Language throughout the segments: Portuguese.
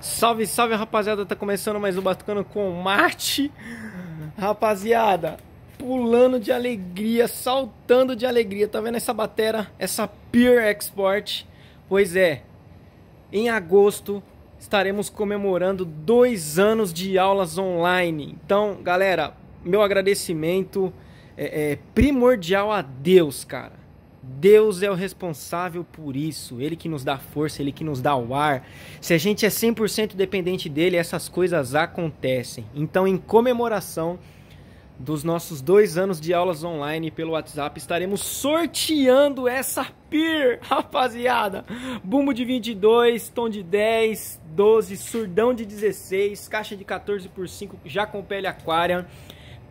Salve, salve rapaziada, tá começando mais um Batucando com Marte, Rapaziada, pulando de alegria, saltando de alegria. Tá vendo essa batera, essa Pure Export? Pois é, em agosto estaremos comemorando dois anos de aulas online. Então, galera, meu agradecimento é, é primordial a Deus, cara. Deus é o responsável por isso, Ele que nos dá força, Ele que nos dá o ar. Se a gente é 100% dependente dele, essas coisas acontecem. Então, em comemoração dos nossos dois anos de aulas online pelo WhatsApp, estaremos sorteando essa PIR, rapaziada. Bumbo de 22, tom de 10, 12, surdão de 16, caixa de 14 por 5, já com pele aquária.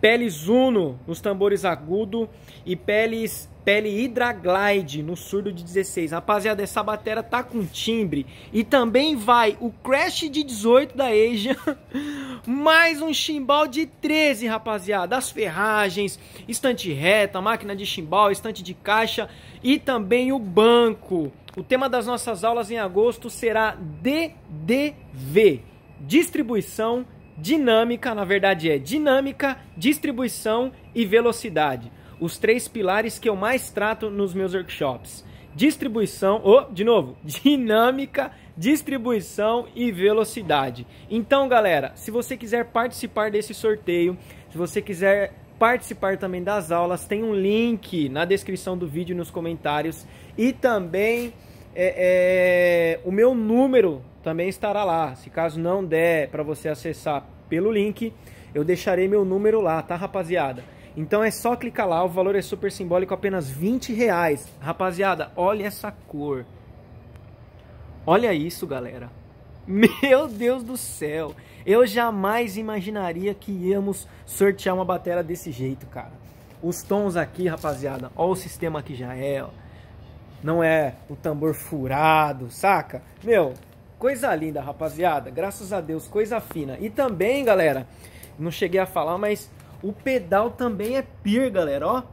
Peles Uno nos tambores agudo e peles pele Hidraglide no surdo de 16. Rapaziada, essa bateria tá com timbre. E também vai o Crash de 18 da Asia, mais um chimbal de 13, rapaziada. As ferragens, estante reta, máquina de chimbal, estante de caixa e também o banco. O tema das nossas aulas em agosto será DDV, distribuição dinâmica, na verdade é dinâmica, distribuição e velocidade. Os três pilares que eu mais trato nos meus workshops. Distribuição, oh, de novo, dinâmica, distribuição e velocidade. Então, galera, se você quiser participar desse sorteio, se você quiser participar também das aulas, tem um link na descrição do vídeo nos comentários e também é, é, o meu número também estará lá. Se caso não der para você acessar pelo link, eu deixarei meu número lá, tá, rapaziada? Então é só clicar lá, o valor é super simbólico, apenas 20 reais. Rapaziada, olha essa cor. Olha isso, galera. Meu Deus do céu. Eu jamais imaginaria que íamos sortear uma bateria desse jeito, cara. Os tons aqui, rapaziada, ó o sistema que já é, ó. Não é o tambor furado, saca? Meu, Coisa linda, rapaziada. Graças a Deus, coisa fina. E também, galera, não cheguei a falar, mas o pedal também é pir, galera, ó.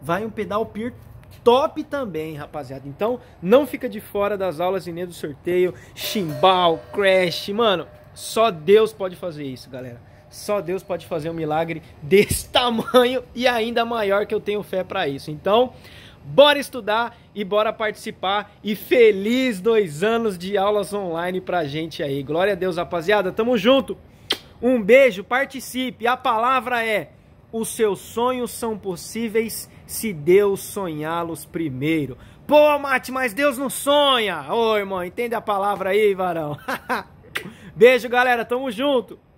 Vai um pedal pir top também, rapaziada. Então, não fica de fora das aulas e nem do sorteio. Chimbal, crash, mano. Só Deus pode fazer isso, galera. Só Deus pode fazer um milagre desse tamanho e ainda maior que eu tenho fé para isso. Então, bora estudar e bora participar. E feliz dois anos de aulas online pra gente aí. Glória a Deus, rapaziada. Tamo junto. Um beijo, participe. A palavra é: os seus sonhos são possíveis se Deus sonhá-los primeiro. Pô, Mate, mas Deus não sonha. Ô, irmão, entende a palavra aí, varão. beijo, galera. Tamo junto.